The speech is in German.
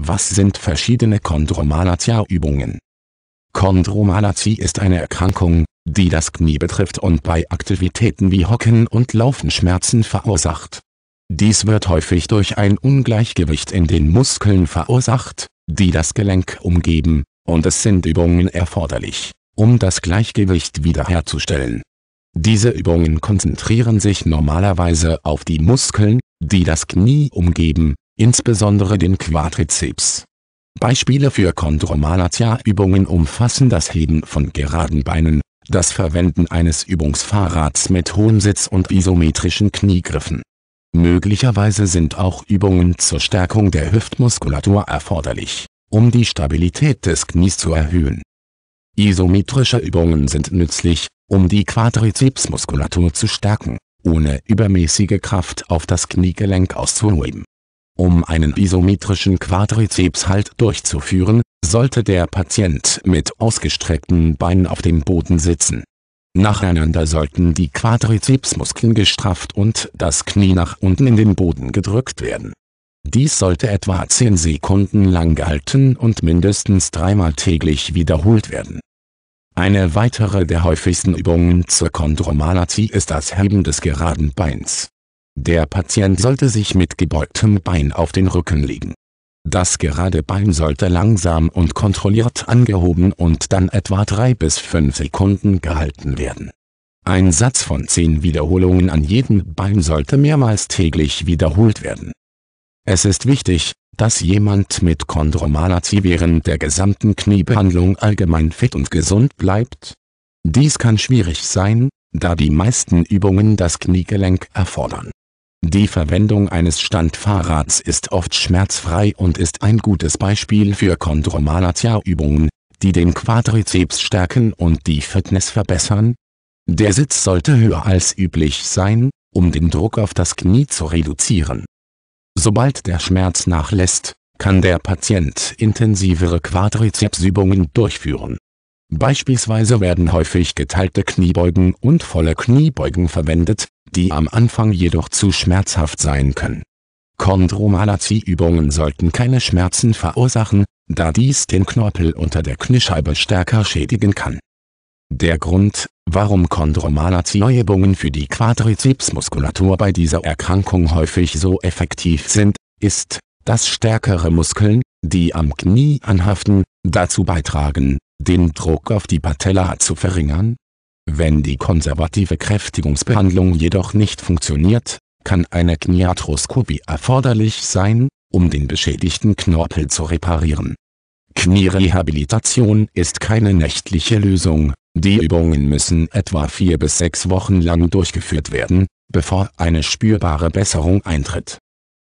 Was sind verschiedene Chondromalacia-Übungen? Chondromalazie ist eine Erkrankung, die das Knie betrifft und bei Aktivitäten wie Hocken und Laufen Schmerzen verursacht. Dies wird häufig durch ein Ungleichgewicht in den Muskeln verursacht, die das Gelenk umgeben, und es sind Übungen erforderlich, um das Gleichgewicht wiederherzustellen. Diese Übungen konzentrieren sich normalerweise auf die Muskeln, die das Knie umgeben, insbesondere den Quadrizeps. Beispiele für Chondromalacia-Übungen umfassen das Heben von geraden Beinen, das Verwenden eines Übungsfahrrads mit hohem Sitz und isometrischen Kniegriffen. Möglicherweise sind auch Übungen zur Stärkung der Hüftmuskulatur erforderlich, um die Stabilität des Knies zu erhöhen. Isometrische Übungen sind nützlich, um die Quadrizepsmuskulatur zu stärken, ohne übermäßige Kraft auf das Kniegelenk auszuheben. Um einen isometrischen Quadrizepshalt durchzuführen, sollte der Patient mit ausgestreckten Beinen auf dem Boden sitzen. Nacheinander sollten die Quadrizepsmuskeln gestrafft und das Knie nach unten in den Boden gedrückt werden. Dies sollte etwa 10 Sekunden lang gehalten und mindestens dreimal täglich wiederholt werden. Eine weitere der häufigsten Übungen zur Chondromalatie ist das Heben des geraden Beins der Patient sollte sich mit gebeugtem Bein auf den Rücken legen. Das gerade Bein sollte langsam und kontrolliert angehoben und dann etwa 3 bis 5 Sekunden gehalten werden. Ein Satz von 10 Wiederholungen an jedem Bein sollte mehrmals täglich wiederholt werden. Es ist wichtig, dass jemand mit Chondromalazie während der gesamten Kniebehandlung allgemein fit und gesund bleibt. Dies kann schwierig sein, da die meisten Übungen das Kniegelenk erfordern. Die Verwendung eines Standfahrrads ist oft schmerzfrei und ist ein gutes Beispiel für Chondromalatia-Übungen, die den Quadrizeps stärken und die Fitness verbessern. Der Sitz sollte höher als üblich sein, um den Druck auf das Knie zu reduzieren. Sobald der Schmerz nachlässt, kann der Patient intensivere Quadrizepsübungen durchführen Beispielsweise werden häufig geteilte Kniebeugen und volle Kniebeugen verwendet, die am Anfang jedoch zu schmerzhaft sein können. Chondromalazie-Übungen sollten keine Schmerzen verursachen, da dies den Knorpel unter der Kniescheibe stärker schädigen kann. Der Grund, warum Chondromalazie-Übungen für die Quadrizepsmuskulatur bei dieser Erkrankung häufig so effektiv sind, ist, dass stärkere Muskeln, die am Knie anhaften, dazu beitragen, den Druck auf die Patella zu verringern? Wenn die konservative Kräftigungsbehandlung jedoch nicht funktioniert, kann eine Kniearthroskopie erforderlich sein, um den beschädigten Knorpel zu reparieren. Knierehabilitation ist keine nächtliche Lösung, die Übungen müssen etwa vier bis sechs Wochen lang durchgeführt werden, bevor eine spürbare Besserung eintritt